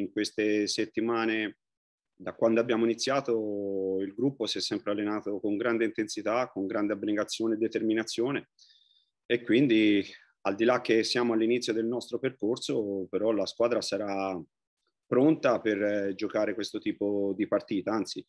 in queste settimane, da quando abbiamo iniziato, il gruppo si è sempre allenato con grande intensità, con grande abnegazione e determinazione e quindi al di là che siamo all'inizio del nostro percorso, però la squadra sarà pronta per eh, giocare questo tipo di partita, anzi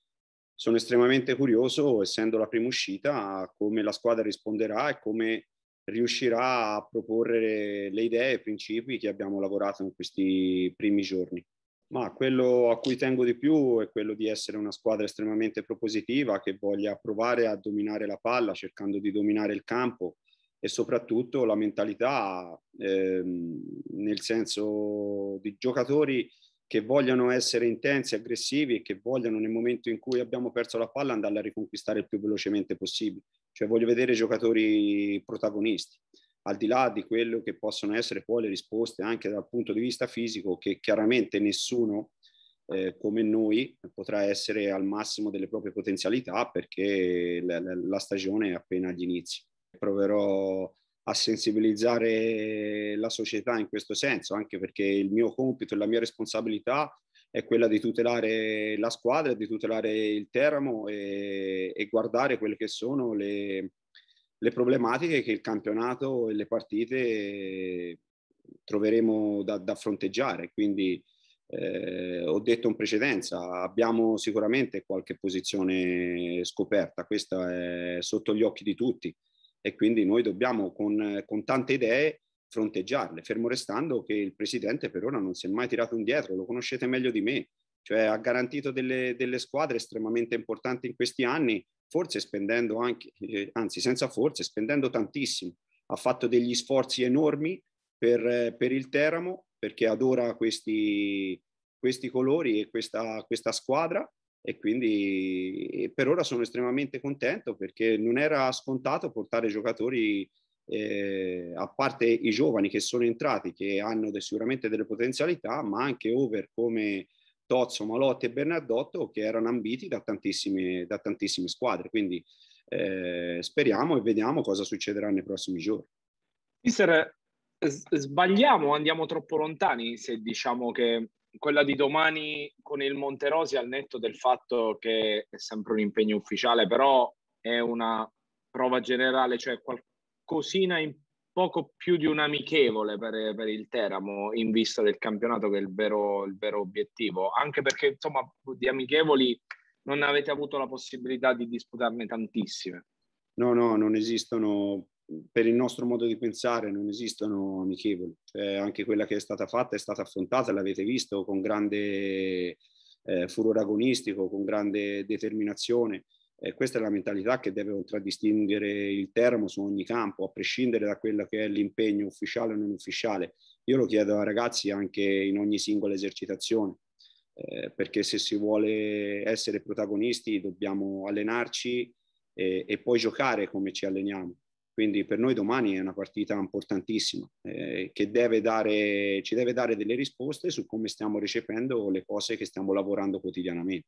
sono estremamente curioso, essendo la prima uscita, come la squadra risponderà e come riuscirà a proporre le idee e i principi che abbiamo lavorato in questi primi giorni. Ma quello a cui tengo di più è quello di essere una squadra estremamente propositiva che voglia provare a dominare la palla cercando di dominare il campo e soprattutto la mentalità ehm, nel senso di giocatori che vogliono essere intensi, aggressivi e che vogliono nel momento in cui abbiamo perso la palla andarla a riconquistare il più velocemente possibile. Cioè voglio vedere giocatori protagonisti al di là di quello che possono essere poi le risposte anche dal punto di vista fisico, che chiaramente nessuno eh, come noi potrà essere al massimo delle proprie potenzialità perché la, la stagione è appena agli inizi. Proverò a sensibilizzare la società in questo senso, anche perché il mio compito e la mia responsabilità è quella di tutelare la squadra, di tutelare il Teramo e, e guardare quelle che sono le, le problematiche che il campionato e le partite eh, troveremo da, da fronteggiare. Quindi eh, ho detto in precedenza, abbiamo sicuramente qualche posizione scoperta, questa è sotto gli occhi di tutti e quindi noi dobbiamo con, con tante idee fronteggiarle, fermo restando che il Presidente per ora non si è mai tirato indietro, lo conoscete meglio di me cioè ha garantito delle, delle squadre estremamente importanti in questi anni, forse spendendo anche, eh, anzi senza forse, spendendo tantissimo. Ha fatto degli sforzi enormi per, eh, per il Teramo perché adora questi, questi colori e questa, questa squadra e quindi per ora sono estremamente contento perché non era scontato portare giocatori eh, a parte i giovani che sono entrati che hanno de- sicuramente delle potenzialità ma anche over come Tozzo, Malotti e Bernardotto che erano ambiti da tantissime, da tantissime squadre. Quindi eh, speriamo e vediamo cosa succederà nei prossimi giorni. Mister, eh, sbagliamo, andiamo troppo lontani se diciamo che quella di domani con il Monterosi al netto del fatto che è sempre un impegno ufficiale, però è una prova generale, cioè qualcosina in poco più di un amichevole per, per, il Teramo in vista del campionato che è il vero, il vero obiettivo, anche perché insomma di amichevoli non avete avuto la possibilità di disputarne tantissime. No, no, non esistono, per il nostro modo di pensare, non esistono amichevoli, cioè, anche quella che è stata fatta è stata affrontata, l'avete visto con grande eh, furore agonistico, con grande determinazione. Eh, questa è la mentalità che deve contraddistinguere il termo su ogni campo, a prescindere da quello che è l'impegno ufficiale o non ufficiale. Io lo chiedo ai ragazzi anche in ogni singola esercitazione, eh, perché se si vuole essere protagonisti dobbiamo allenarci e, e, poi giocare come ci alleniamo. Quindi per noi domani è una partita importantissima eh, che deve dare, ci deve dare delle risposte su come stiamo ricevendo le cose che stiamo lavorando quotidianamente.